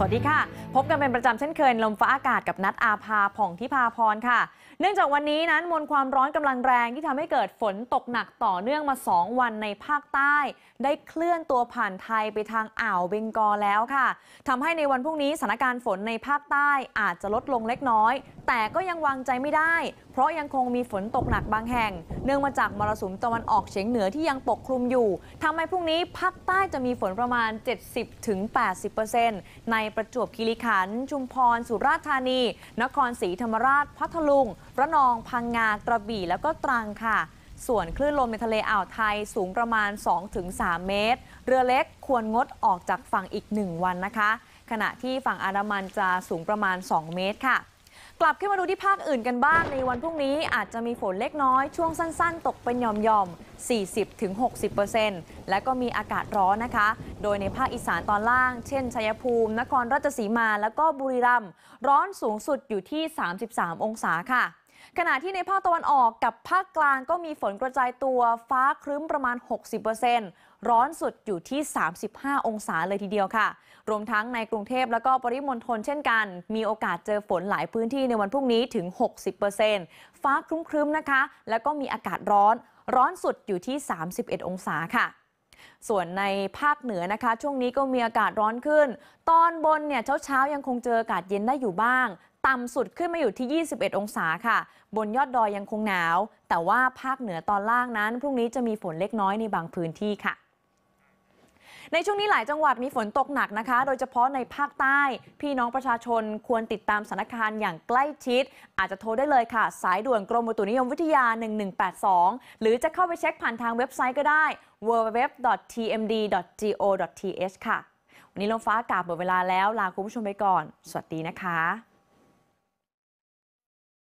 สวัสดีค่ะ พบกันเป็นประจำเช่นเคยลมฟ้าอากาศกับนัดอาภาผ่องทิพาพรค่ะ เนื่องจากวันนี้นั้นมวลความร้อนกำลังแรงที่ทำให้เกิดฝนตกหนักต่อเนื่องมา 2 วันในภาคใต้ ได้เคลื่อนตัวผ่านไทยไปทางอ่าวเบงกอลแล้วค่ะ ทำให้ในวันพรุ่งนี้สถานการณ์ฝนในภาคใต้อาจจะลดลงเล็กน้อย แต่ก็ยังวางใจไม่ได้ เพราะยังคงมีฝนตกหนักบางแห่ง เนื่องมาจากมรสุมตะวันออกเฉียงเหนือที่ยังปกคลุมอยู่ ทำให้พรุ่งนี้ภาคใต้จะมีฝนประมาณ70-80%ในประจวบคีรีขันธ์ชุมพร สุราษฎร์ธานี นครศรีธรรมราช พัทลุงระนองพังงากระบี่แล้วก็ตรังค่ะ ส่วนคลื่นลมในทะเลอ่าวไทยสูงประมาณ 2-3 เมตร เรือเล็กควรงดออกจากฝั่งอีก 1 วันนะคะ ขณะที่ฝั่งอันดามันจะสูงประมาณ 2 เมตรค่ะกลับขึ้นมาดูที่ภาคอื่นกันบ้าง ในวันพรุ่งนี้อาจจะมีฝนเล็กน้อย ช่วงสั้นๆ ตกเป็นหย่อมๆ 40-60%และก็มีอากาศร้อนนะคะ โดยในภาคอีสานตอนล่าง เช่น ชัยภูมิ นครราชสีมาและก็บุรีรัมย์ร้อนสูงสุดอยู่ที่ 33 องศาค่ะขณะที่ในภาคตะวันออกกับภาคกลางก็มีฝนกระจายตัวฟ้าครึ้มประมาณ 60%ร้อนสุดอยู่ที่ 35 องศาเลยทีเดียวค่ะ รวมทั้งในกรุงเทพและก็ปริมณฑลเช่นกัน มีโอกาสเจอฝนหลายพื้นที่ในวันพรุ่งนี้ถึง 60%ฟ้าครึ้มๆนะคะ แล้วก็มีอากาศร้อน ร้อนสุดอยู่ที่ 31 องศาค่ะ ส่วนในภาคเหนือนะคะ ช่วงนี้ก็มีอากาศร้อนขึ้น ตอนบนเนี่ยเช้าๆยังคงเจออากาศเย็นได้อยู่บ้างต่ำสุดขึ้นมาอยู่ที่ 21 องศาค่ะ บนยอดดอยยังคงหนาว แต่ว่าภาคเหนือตอนล่างนั้น พรุ่งนี้จะมีฝนเล็กน้อยในบางพื้นที่ค่ะ ในช่วงนี้หลายจังหวัดมีฝนตกหนักนะคะ โดยเฉพาะในภาคใต้ พี่น้องประชาชนควรติดตามสถานการณ์อย่างใกล้ชิด อาจจะโทรได้เลยค่ะ สายด่วนกรมอุตุนิยมวิทยา1182 หรือจะเข้าไปเช็คผ่านทางเว็บไซต์ก็ได้ www.tmd.go.th ค่ะ วันนี้ลมฟ้าอากาศหมดเวลาแล้ว ลาคุณผู้ชมไปก่อน สวัสดีนะคะ